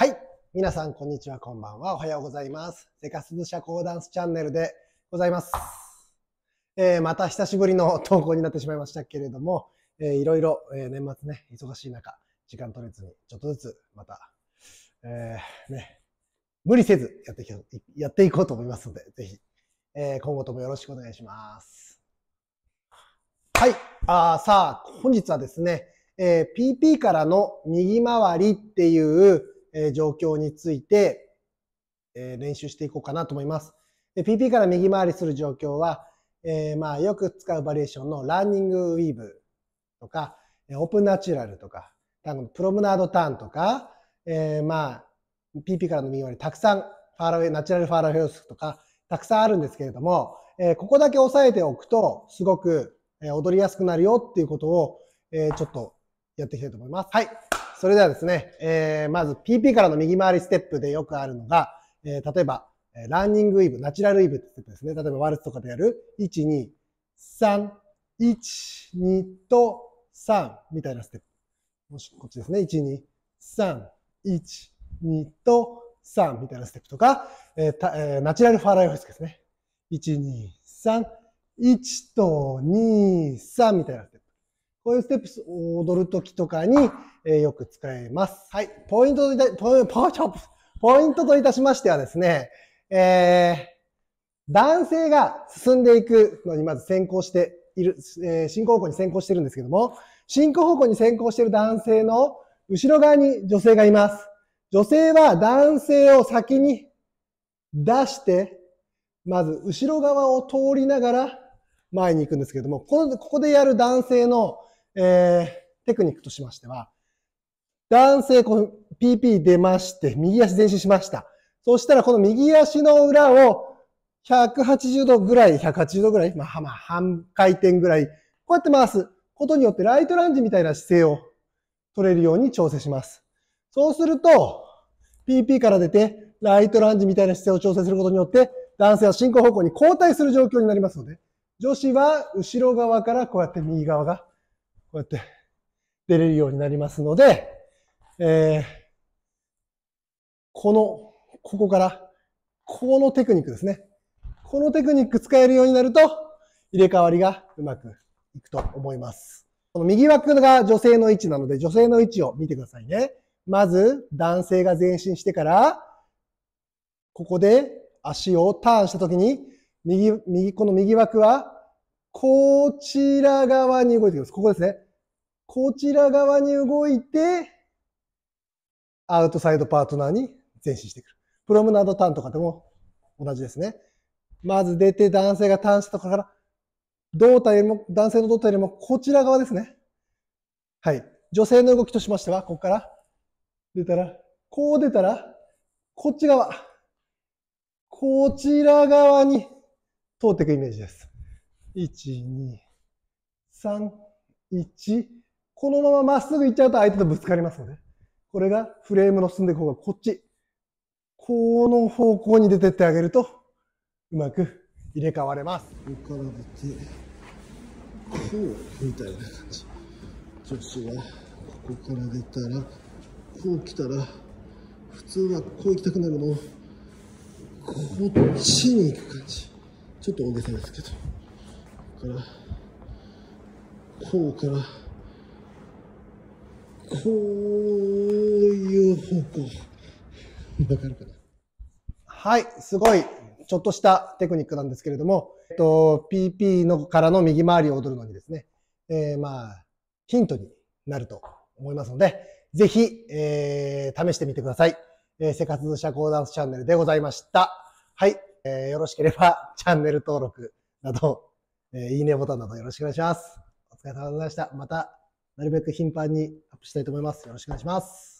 はい。皆さん、こんにちは、こんばんは。おはようございます。セカスズ社交ダンスチャンネルでございます。えー、また久しぶりの投稿になってしまいましたけれども、えー、いろいろ、えー、年末ね、忙しい中、時間取れずに、ちょっとずつ、また、えー、ね、無理せずやってやっていこうと思いますので、ぜひ、えー、今後ともよろしくお願いします。はい。あさあ、本日はですね、えー、PP からの右回りっていう、え状況について、え練習していこうかなと思います。で PP から右回りする状況は、えまあよく使うバリエーションのランニングウィーブとか、オープンナチュラルとか、プロムナードターンとか、えまあ PP からの右回りたくさんファーラウェイ、ナチュラルファーラウェイスとか、たくさんあるんですけれども、えここだけ押さえておくと、すごく踊りやすくなるよっていうことを、えちょっとやっていきたいと思います。はい。それではですね、えー、まず PP からの右回りステップでよくあるのが、えー、例えば、ランニングイブ、ナチュラルイブってステップですね。例えばワルツとかでやる、1、2、3、1、2と3みたいなステップ。もし、こっちですね。1、2、3、1、2と3みたいなステップとか、えーたえー、ナチュラルファーライフスですね。1、2、3、1と2、3みたいなステップ。こういうステップスを踊るときとかに、えー、よく使えます。はい。ポイントとポイントといたしましてはですね、えー、男性が進んでいくのにまず先行している、えー、進行方向に先行してるんですけども、進行方向に先行している男性の後ろ側に女性がいます。女性は男性を先に出して、まず後ろ側を通りながら前に行くんですけども、ここでやる男性のえー、テクニックとしましては、男性、この PP 出まして、右足前進しました。そしたら、この右足の裏を180度ぐらい、180度ぐらい、まあ、まあ、半回転ぐらい、こうやって回すことによって、ライトランジみたいな姿勢を取れるように調整します。そうすると、PP から出て、ライトランジみたいな姿勢を調整することによって、男性は進行方向に後退する状況になりますので、女子は後ろ側からこうやって右側がこうやって出れるようになりますので、えー、この、ここから、このテクニックですね。このテクニック使えるようになると、入れ替わりがうまくいくと思います。この右枠が女性の位置なので、女性の位置を見てくださいね。まず、男性が前進してから、ここで足をターンしたときに、右、右、この右枠はこちら側に動いてきます。ここですね。こちら側に動いて、アウトサイドパートナーに前進してくる。プロムナードターンとかでも同じですね。まず出て男性がターンしたところから、胴体よりも、男性の胴体よりもこちら側ですね。はい。女性の動きとしましては、ここから出たら、こう出たら、こっち側。こちら側に通っていくイメージです。123このまままっすぐ行っちゃうと相手とぶつかりますので、これがフレームの進んでいく方がこっち。この方向に出てってあげると、うまく入れ替われます。ここから出て、こうみたいな感じ。女子は、ここから出たら、こう来たら、普通はこう行きたくなるのを、こっちに行く感じ。ちょっと大げさですけど。からこうからこういう方向わかるかなはいすごいちょっとしたテクニックなんですけれども、えっと、PP のからの右回りを踊るのにですね、えー、まあヒントになると思いますので、ぜひ、えー、試してみてください。えー、生活社交ダンスチャンネルでございました。はい、えー、よろしければチャンネル登録などえいいねボタンなどよろしくお願いします。お疲れ様でした。また、なるべく頻繁にアップしたいと思います。よろしくお願いします。